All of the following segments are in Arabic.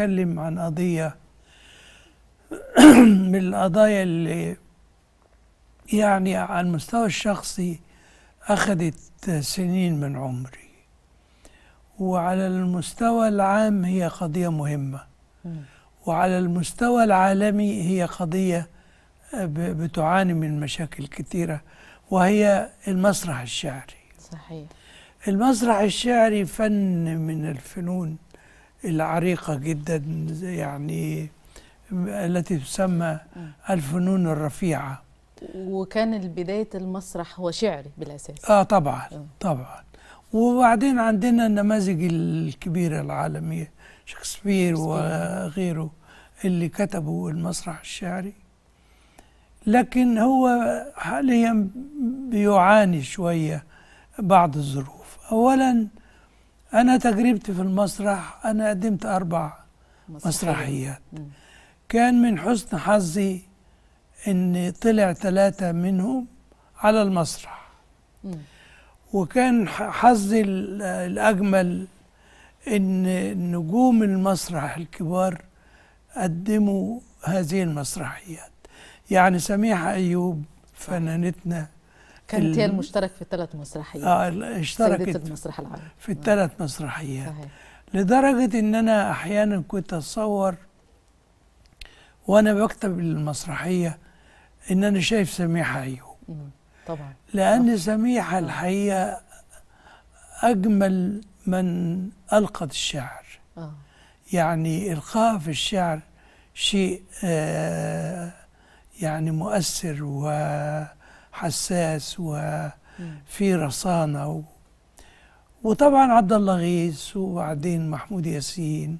اتكلم عن قضية من القضايا اللي يعني على المستوى الشخصي أخذت سنين من عمري وعلى المستوى العام هي قضية مهمة وعلى المستوى العالمي هي قضية بتعاني من مشاكل كثيرة وهي المسرح الشعري صحيح المسرح الشعري فن من الفنون العريقة جدا يعني التي تسمى الفنون الرفيعة وكان بداية المسرح هو شعري بالأساس آه طبعا طبعا وبعدين عندنا النماذج الكبيرة العالمية شكسبير وغيره اللي كتبوا المسرح الشعري لكن هو حاليا بيعاني شوية بعض الظروف أولا أنا تجربتي في المسرح أنا قدمت أربع مسرحيات كان من حسن حظي إن طلع ثلاثة منهم على المسرح وكان حظي الأجمل إن نجوم المسرح الكبار قدموا هذه المسرحيات يعني سميحة أيوب فنانتنا كان التيار مشترك في الثلاث مسرحيات اه اشتركت المسرح العربي في الثلاث مسرحيات صحيح. لدرجة ان انا احيانا كنت اتصور وانا بكتب المسرحية ان انا شايف سميحة ايوب طبعا لان سميحة آه. الحقيقة اجمل من القت الشعر آه. يعني القاء في الشعر شيء آه يعني مؤثر و حساس وفي رصانة وطبعا عبد الله غيث وبعدين محمود ياسين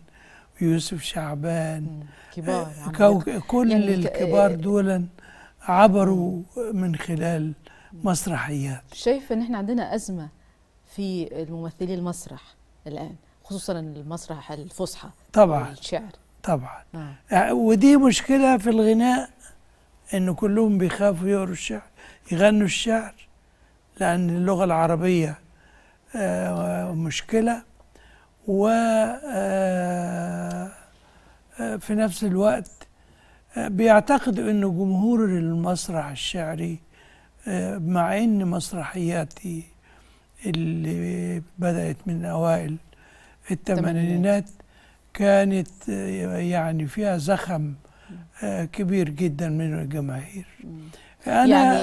ويوسف شعبان كبار آه، كل يعني الكبار آه، دولا عبروا من خلال مسرحيات شايف ان احنا عندنا ازمه في الممثلي المسرح الان خصوصا المسرح الفصحى طبعا الشعر طبعا آه. آه. ودي مشكله في الغناء ان كلهم بيخافوا يقروا الشعر يغنوا الشعر لأن اللغة العربية آه، مشكلة و آه، آه، في نفس الوقت بيعتقدوا أن جمهور المسرح الشعري مع أن مسرحياتي اللي بدأت من أوائل الثمانينات كانت يعني فيها زخم كبير جدا من الجماهير أنا يعني